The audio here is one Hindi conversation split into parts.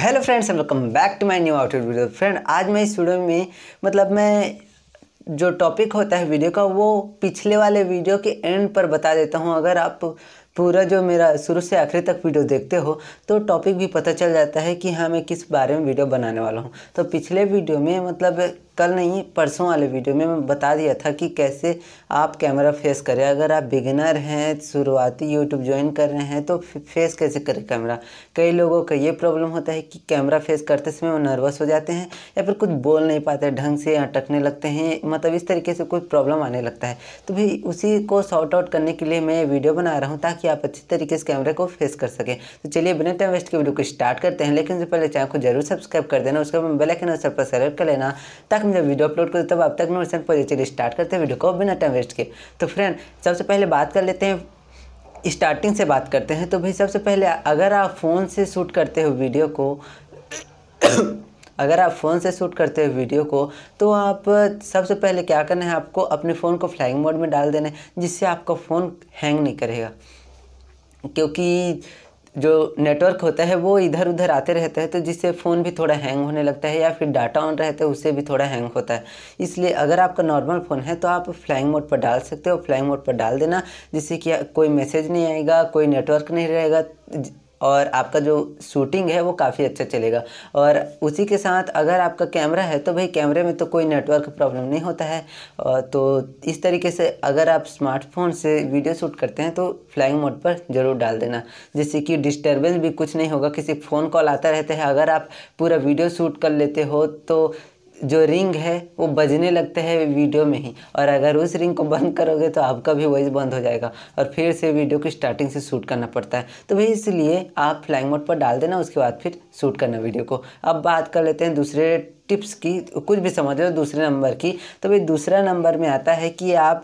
hello friends and welcome back to my new outfit video friend आज मैं इस वीडियो में मतलब मैं जो टॉपिक होता है वीडियो का वो पिछले वाले वीडियो के एंड पर बता देता हूँ अगर आप पूरा जो मेरा शुरू से आखिरी तक वीडियो देखते हो तो टॉपिक भी पता चल जाता है कि हाँ मैं किस बारे में वीडियो बनाने वाला हूँ तो पिछले वीडियो में मतलब कल नहीं परसों वाले वीडियो में मैं बता दिया था कि कैसे आप कैमरा फेस करें अगर आप बिगिनर हैं शुरुआती यूट्यूब ज्वाइन कर रहे हैं तो फेस कैसे करें कैमरा कई लोगों का ये प्रॉब्लम होता है कि कैमरा फेस करते समय वो नर्वस हो जाते हैं या फिर कुछ बोल नहीं पाते ढंग से अटकने लगते हैं मतलब इस तरीके से कोई प्रॉब्लम आने लगता है तो भाई उसी को सॉर्ट आउट करने के लिए मैं वीडियो बना रहा हूँ ताकि आप अच्छी तरीके से कैमरे को फेस कर सकें तो चलिए बिना टाइम वेस्ट के वीडियो को स्टार्ट करते हैं लेकिन उससे पहले चैनल को जरूर सब्सक्राइब कर देना उसके बाद बेलाइकन और सब पर सेलेक्ट कर लेना ताकि मैं जब वीडियो अपलोड करते तब आप तक नोटिफिकेशन पर चलिए स्टार्ट करते हैं वीडियो को बिना टाइम वेस्ट किए तो फ्रेंड सबसे पहले बात कर लेते हैं स्टार्टिंग से बात करते हैं तो भाई सबसे पहले अगर आप फ़ोन से शूट करते हो वीडियो को अगर आप फ़ोन से शूट करते हो वीडियो को तो आप सबसे पहले क्या करना है आपको अपने फ़ोन को फ्लाइंग मोड में डाल देना है जिससे आपका फ़ोन हैंग नहीं करेगा क्योंकि जो नेटवर्क होता है वो इधर उधर आते रहते हैं तो जिससे फ़ोन भी थोड़ा हैंग होने लगता है या फिर डाटा ऑन रहता है उससे भी थोड़ा हैंग होता है इसलिए अगर आपका नॉर्मल फ़ोन है तो आप फ्लाइंग मोड पर डाल सकते हो फ्लाइंग मोड पर डाल देना जिससे कि कोई मैसेज नहीं आएगा कोई नेटवर्क नहीं रहेगा और आपका जो शूटिंग है वो काफ़ी अच्छा चलेगा और उसी के साथ अगर आपका कैमरा है तो भाई कैमरे में तो कोई नेटवर्क प्रॉब्लम नहीं होता है तो इस तरीके से अगर आप स्मार्टफोन से वीडियो शूट करते हैं तो फ्लाइंग मोड पर ज़रूर डाल देना जिससे कि डिस्टर्बेंस भी कुछ नहीं होगा किसी फ़ोन कॉल आता रहता है अगर आप पूरा वीडियो शूट कर लेते हो तो जो रिंग है वो बजने लगते हैं वीडियो में ही और अगर उस रिंग को बंद करोगे तो आपका भी वॉइस बंद हो जाएगा और फिर से वीडियो की स्टार्टिंग से शूट करना पड़ता है तो भाई इसलिए आप फ्लाइंग मोड पर डाल देना उसके बाद फिर शूट करना वीडियो को अब बात कर लेते हैं दूसरे टिप्स की कुछ भी समझ लो दूसरे नंबर की तो भाई दूसरा नंबर में आता है कि आप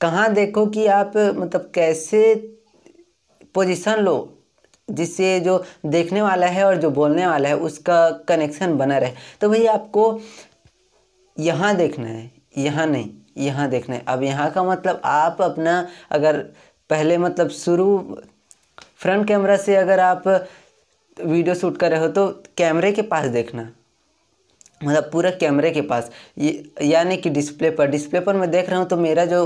कहाँ देखो कि आप मतलब कैसे पोजीशन लो जिससे जो देखने वाला है और जो बोलने वाला है उसका कनेक्शन बना रहे तो भैया आपको यहाँ देखना है यहाँ नहीं यहाँ देखना है अब यहाँ का मतलब आप अपना अगर पहले मतलब शुरू फ्रंट कैमरा से अगर आप वीडियो शूट कर रहे हो तो कैमरे के पास देखना मतलब पूरा कैमरे के पास यानी कि डिस्प्ले पर डिस्प्ले पर मैं देख रहा हूँ तो मेरा जो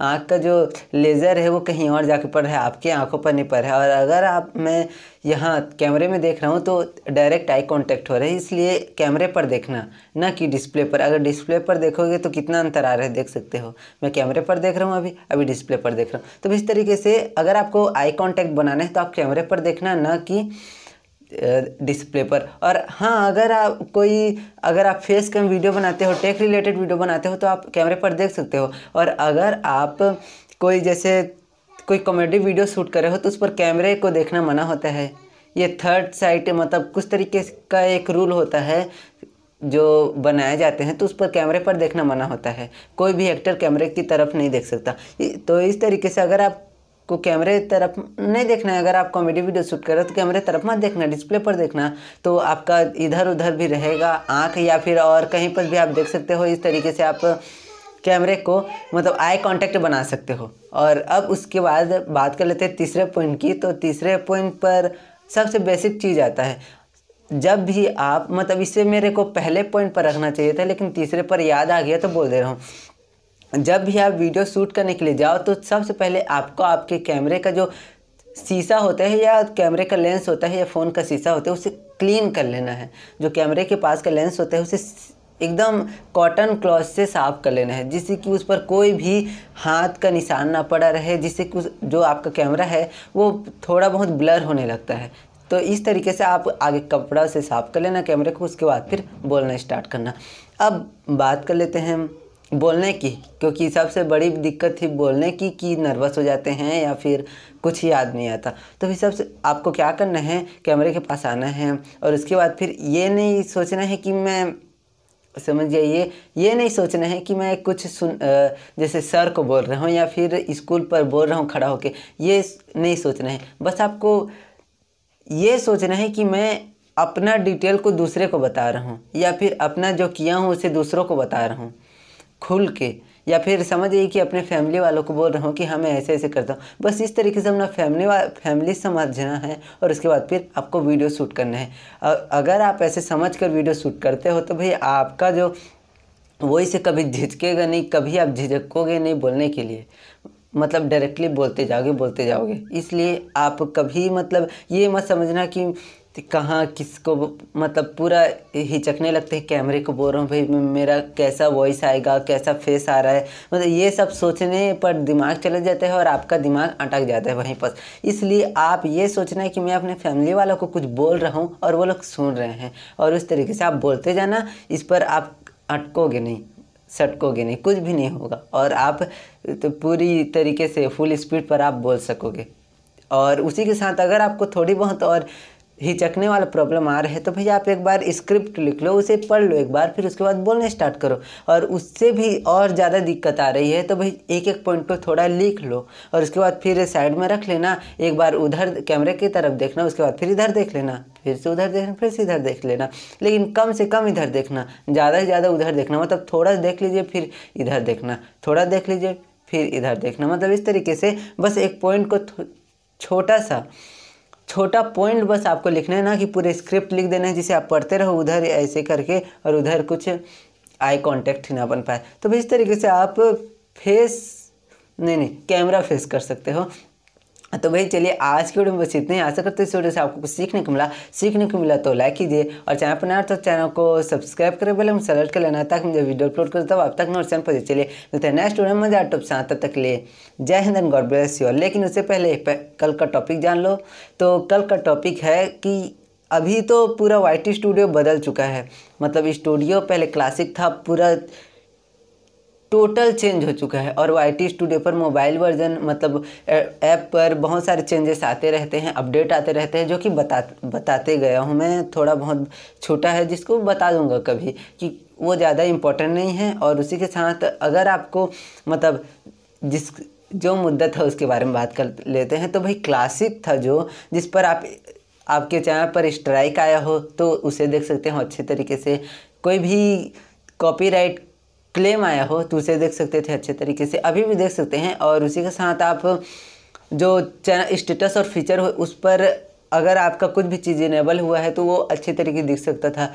आँख का जो लेज़र है वो कहीं और जाके पड़ रहा है आपकी आँखों पर नहीं पड़ रहा है और अगर आप मैं यहाँ कैमरे में देख रहा हूँ तो डायरेक्ट आई कांटेक्ट हो रहा है इसलिए कैमरे पर देखना ना कि डिस्प्ले पर अगर डिस्प्ले पर देखोगे तो कितना अंतर आ रहा है देख सकते हो मैं कैमरे पर देख रहा हूँ अभी अभी डिस्प्ले पर देख रहा हूँ तो इस तरीके से अगर आपको आई कॉन्टैक्ट बनाना है तो आप कैमरे पर देखना ना कि डिस्प्ले पर और हाँ अगर आप कोई अगर आप फेस कैम वीडियो बनाते हो टेक रिलेटेड वीडियो बनाते हो तो आप कैमरे पर देख सकते हो और अगर आप कोई जैसे कोई कॉमेडी वीडियो शूट कर रहे हो तो उस पर कैमरे को देखना मना होता है ये थर्ड साइट मतलब कुछ तरीके का एक रूल होता है जो बनाए जाते हैं तो उस पर कैमरे पर देखना मना होता है कोई भी एक्टर कैमरे की तरफ नहीं देख सकता तो इस तरीके से अगर आप आपको कैमरे तरफ नहीं देखना है अगर आप कॉमेडी वीडियो शूट कर रहे हो तो कैमरे तरफ मत देखना डिस्प्ले पर देखना तो आपका इधर उधर भी रहेगा आँख या फिर और कहीं पर भी आप देख सकते हो इस तरीके से आप कैमरे को मतलब आई कांटेक्ट बना सकते हो और अब उसके बाद बात कर लेते हैं तीसरे पॉइंट की तो तीसरे पॉइंट पर सबसे बेसिक चीज़ आता है जब भी आप मतलब इससे मेरे को पहले पॉइंट पर रखना चाहिए था लेकिन तीसरे पर याद आ गया तो बोल दे रहा हूँ जब भी आप वीडियो शूट करने के लिए जाओ तो सबसे पहले आपको आपके कैमरे का जो शीशा होता है या कैमरे का लेंस होता है या फ़ोन का शीशा होता है उसे क्लीन कर लेना है जो कैमरे के पास का लेंस होता है उसे एकदम कॉटन क्लॉथ से साफ कर लेना है जिससे कि उस पर कोई भी हाथ का निशान ना पड़ा रहे जिससे कि जो आपका कैमरा है वो थोड़ा बहुत ब्लर होने लगता है तो इस तरीके से आप आगे कपड़ा से साफ कर लेना कैमरे को उसके बाद फिर बोलना स्टार्ट करना अब बात कर लेते हैं बोलने की क्योंकि सबसे बड़ी दिक्कत थी बोलने की कि नर्वस हो जाते हैं या फिर कुछ याद नहीं आता तो फिर सबसे आपको क्या करना है कैमरे के पास आना है और उसके बाद फिर ये नहीं सोचना है कि मैं समझ जाइए ये नहीं सोचना है कि मैं कुछ सुन जैसे सर को बोल रहा हूँ या फिर स्कूल पर बोल रहा हूँ खड़ा होकर ये नहीं सोचना है बस आपको ये सोचना है कि मैं अपना डिटेल को दूसरे को बता रहा हूँ या फिर अपना जो किया हूँ उसे दूसरों को बता रहा हूँ खुल के या फिर समझिए कि अपने फैमिली वालों को बोल रहा हूँ कि हाँ मैं ऐसे ऐसे करता हूँ बस इस तरीके से अपना फैमिली वा फैमिली समझना है और उसके बाद फिर आपको वीडियो शूट करना है अगर आप ऐसे समझ कर वीडियो शूट करते हो तो भाई आपका जो वही से कभी झिझकेगा नहीं कभी आप झिझकोगे नहीं बोलने के लिए मतलब डायरेक्टली बोलते जाओगे बोलते जाओगे इसलिए आप कभी मतलब ये मत समझना कि तो कहाँ किसको मतलब पूरा हिचकने लगते हैं कैमरे को बोल रहा हूँ भाई मेरा कैसा वॉइस आएगा कैसा फेस आ रहा है मतलब ये सब सोचने पर दिमाग चले जाता है और आपका दिमाग अटक जाता है वहीं पर इसलिए आप ये सोचना है कि मैं अपने फैमिली वालों को कुछ बोल रहा हूँ और वो लोग सुन रहे हैं और उस तरीके से आप बोलते जाना इस पर आप अटकोगे नहीं सटकोगे नहीं कुछ भी नहीं होगा और आप तो पूरी तरीके से फुल स्पीड पर आप बोल सकोगे और उसी के साथ अगर आपको थोड़ी बहुत और हिचकने वाला प्रॉब्लम आ रहा है तो भैया आप एक बार स्क्रिप्ट लिख लो उसे पढ़ लो एक बार फिर उसके बाद बोलने स्टार्ट करो और उससे भी और ज़्यादा दिक्कत आ रही है तो भाई एक एक पॉइंट पर थोड़ा लिख लो और उसके बाद फिर साइड में रख लेना एक बार उधर कैमरे की तरफ देखना उसके बाद फिर इधर देख लेना फिर से उधर देखना फिर से इधर देख लेना लेकिन कम से कम इधर देखना ज़्यादा से ज़्यादा उधर देखना मतलब थोड़ा देख लीजिए फिर इधर देखना थोड़ा देख लीजिए फिर इधर देखना मतलब इस तरीके से बस एक पॉइंट को छोटा सा छोटा पॉइंट बस आपको लिखना है ना कि पूरे स्क्रिप्ट लिख देना है जिसे आप पढ़ते रहो उधर ऐसे करके और उधर कुछ आई कॉन्टैक्ट ना बन पाए तो इस तरीके से आप फेस नहीं नहीं कैमरा फेस कर सकते हो तो भाई चलिए आज के वीडियो में बस इतने आशा करते इस वीडियो से आपको कुछ सीखने को मिला सीखने को मिला तो लाइक कीजिए और चैनल पर नया तो चैनल को सब्सक्राइब करें पहले हम सेलेक्ट कर लेना ताकि मुझे वीडियो अपलोड कर तब आप तक चैनल पर चलिए मिलते हैं नेक्स्ट वीडियो में मजा टॉप से तब तक ले जय हिंद एंड गॉड ब्लेस यू लेकिन उससे पहले कल का टॉपिक जान लो तो कल का टॉपिक है कि अभी तो पूरा वाई स्टूडियो बदल चुका है मतलब स्टूडियो पहले क्लासिक था पूरा टोटल चेंज हो चुका है और वो आई स्टूडियो पर मोबाइल वर्जन मतलब ऐप पर बहुत सारे चेंजेस आते रहते हैं अपडेट आते रहते हैं जो कि बता बताते गया हूँ मैं थोड़ा बहुत छोटा है जिसको बता दूँगा कभी कि वो ज़्यादा इम्पोर्टेंट नहीं है और उसी के साथ अगर आपको मतलब जिस जो मुद्दा था उसके बारे में बात कर लेते हैं तो भाई क्लासिक था जो जिस पर आप आपके चैनल पर स्ट्राइक आया हो तो उसे देख सकते हो अच्छे तरीके से कोई भी कॉपीराइट क्लेम आया हो तो उसे देख सकते थे अच्छे तरीके से अभी भी देख सकते हैं और उसी के साथ आप जो चैनल स्टेटस और फीचर हो उस पर अगर आपका कुछ भी चीज़ इनेबल हुआ है तो वो अच्छे तरीके दिख सकता था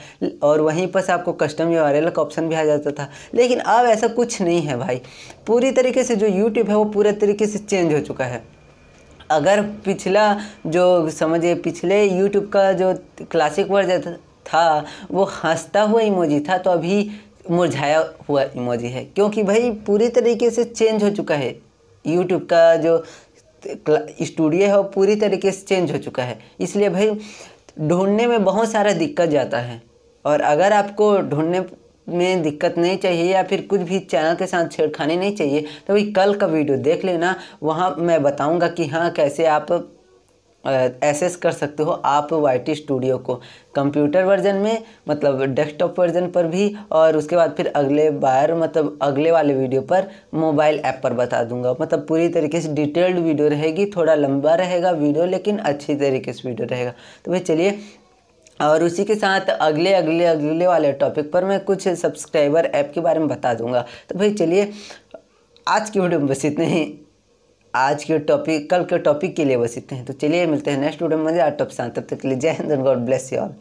और वहीं पर से आपको कस्टम यू का ऑप्शन भी आ जाता था लेकिन अब ऐसा कुछ नहीं है भाई पूरी तरीके से जो यूट्यूब है वो पूरे तरीके से चेंज हो चुका है अगर पिछला जो समझिए पिछले यूट्यूब का जो क्लासिक वर्जन था वो हंसता हुआ इमोजी था तो अभी मुरझाया हुआ इमोजी है क्योंकि भाई पूरी तरीके से चेंज हो चुका है यूट्यूब का जो स्टूडियो है वो पूरी तरीके से चेंज हो चुका है इसलिए भाई ढूंढने में बहुत सारा दिक्कत जाता है और अगर आपको ढूंढने में दिक्कत नहीं चाहिए या फिर कुछ भी चैनल के साथ छेड़खानी नहीं चाहिए तो भाई कल का वीडियो देख लेना वहाँ मैं बताऊँगा कि हाँ कैसे आप एसेस कर सकते हो आप वाई स्टूडियो को कंप्यूटर वर्जन में मतलब डेस्कटॉप वर्जन पर भी और उसके बाद फिर अगले बार मतलब अगले वाले वीडियो पर मोबाइल ऐप पर बता दूंगा मतलब पूरी तरीके से डिटेल्ड वीडियो रहेगी थोड़ा लंबा रहेगा वीडियो लेकिन अच्छी तरीके से वीडियो रहेगा तो भाई चलिए और उसी के साथ अगले अगले अगले वाले टॉपिक पर मैं कुछ सब्सक्राइबर ऐप के बारे में बता दूँगा तो भाई चलिए आज की वीडियो में बस इतने ही आज के टॉपिक कल के टॉपिक के लिए बस इतने हैं तो चलिए मिलते हैं नेक्स्ट वीडियो में आज टॉप शांत तब तक के लिए जय हिंद and God bless you all